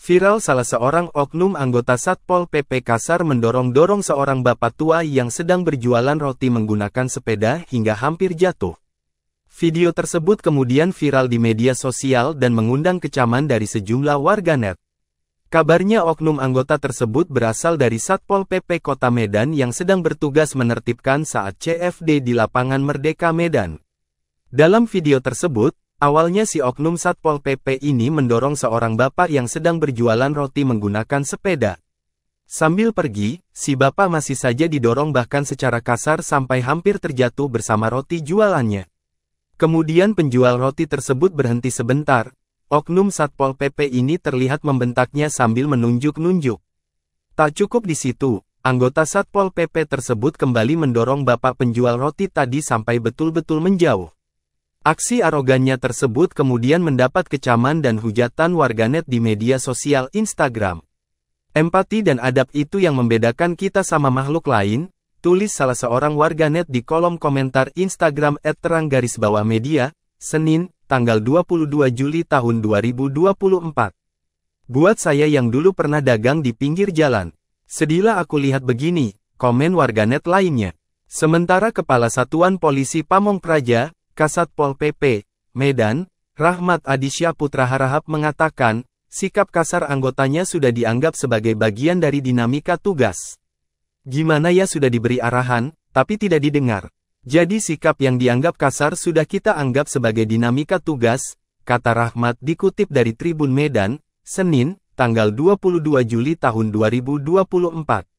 Viral salah seorang oknum anggota Satpol PP Kasar mendorong-dorong seorang bapak tua yang sedang berjualan roti menggunakan sepeda hingga hampir jatuh. Video tersebut kemudian viral di media sosial dan mengundang kecaman dari sejumlah warganet. Kabarnya oknum anggota tersebut berasal dari Satpol PP Kota Medan yang sedang bertugas menertibkan saat CFD di lapangan Merdeka Medan. Dalam video tersebut, Awalnya si oknum Satpol PP ini mendorong seorang bapak yang sedang berjualan roti menggunakan sepeda. Sambil pergi, si bapak masih saja didorong bahkan secara kasar sampai hampir terjatuh bersama roti jualannya. Kemudian penjual roti tersebut berhenti sebentar. Oknum Satpol PP ini terlihat membentaknya sambil menunjuk-nunjuk. Tak cukup di situ, anggota Satpol PP tersebut kembali mendorong bapak penjual roti tadi sampai betul-betul menjauh. Aksi arogannya tersebut kemudian mendapat kecaman dan hujatan warganet di media sosial Instagram. Empati dan adab itu yang membedakan kita sama makhluk lain, tulis salah seorang warganet di kolom komentar Instagram @terang garis media, Senin, tanggal 22 Juli tahun 2024. Buat saya yang dulu pernah dagang di pinggir jalan, sedihlah aku lihat begini, komen warganet lainnya. Sementara Kepala Satuan Polisi Pamong Praja, Kasat Pol PP, Medan, Rahmat Adisya Putra Harahap mengatakan, sikap kasar anggotanya sudah dianggap sebagai bagian dari dinamika tugas. Gimana ya sudah diberi arahan, tapi tidak didengar. Jadi sikap yang dianggap kasar sudah kita anggap sebagai dinamika tugas, kata Rahmat dikutip dari Tribun Medan, Senin, tanggal 22 Juli tahun 2024.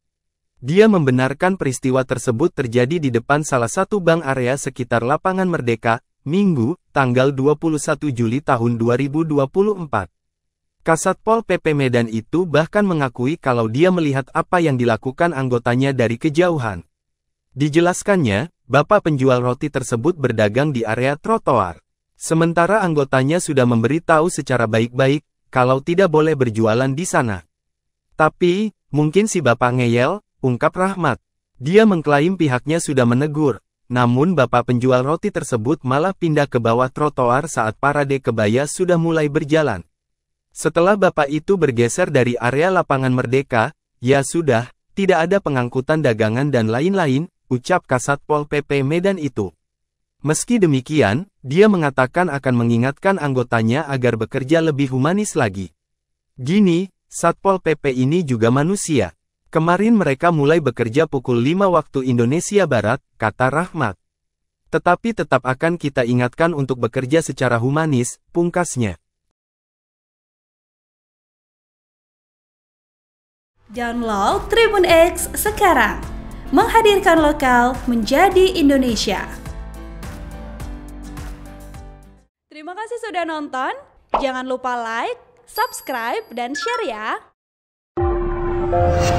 Dia membenarkan peristiwa tersebut terjadi di depan salah satu bank area sekitar lapangan Merdeka, Minggu, tanggal 21 Juli tahun 2024. Kasat Pol PP Medan itu bahkan mengakui kalau dia melihat apa yang dilakukan anggotanya dari kejauhan. Dijelaskannya, bapak penjual roti tersebut berdagang di area trotoar. Sementara anggotanya sudah memberitahu secara baik-baik, kalau tidak boleh berjualan di sana. Tapi, mungkin si bapak ngeyel, ungkap Rahmat. Dia mengklaim pihaknya sudah menegur, namun bapak penjual roti tersebut malah pindah ke bawah trotoar saat parade kebaya sudah mulai berjalan. Setelah bapak itu bergeser dari area lapangan Merdeka, ya sudah, tidak ada pengangkutan dagangan dan lain-lain, ucap Kasatpol PP Medan itu. Meski demikian, dia mengatakan akan mengingatkan anggotanya agar bekerja lebih humanis lagi. Gini, Satpol PP ini juga manusia. Kemarin mereka mulai bekerja pukul 5 waktu Indonesia Barat, kata Rahmat. Tetapi tetap akan kita ingatkan untuk bekerja secara humanis, pungkasnya. Download Tribun X sekarang. Menghadirkan lokal menjadi Indonesia. Terima kasih sudah nonton. Jangan lupa like, subscribe, dan share ya. Música